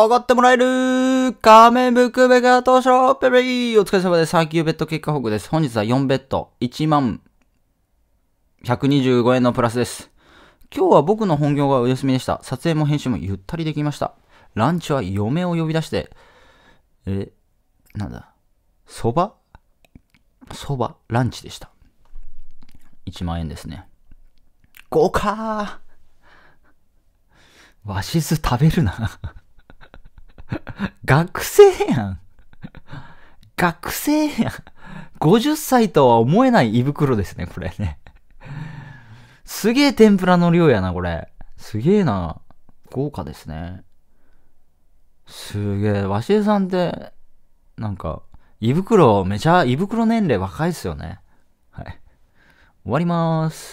上がってもらえる仮面ブックベガ当初ペペイお疲れ様です。サーキューベット結果報告です。本日は4ベッド、1万125円のプラスです。今日は僕の本業がお休みでした。撮影も編集もゆったりできました。ランチは嫁を呼び出して、え、なんだ、そばそばランチでした。1万円ですね。豪華ーわしず食べるな学生やん。学生やん。50歳とは思えない胃袋ですね、これね。すげえ天ぷらの量やな、これ。すげえな。豪華ですね。すげえ。鷲江さんって、なんか、胃袋、めちゃ胃袋年齢若いっすよね。はい。終わりまーす。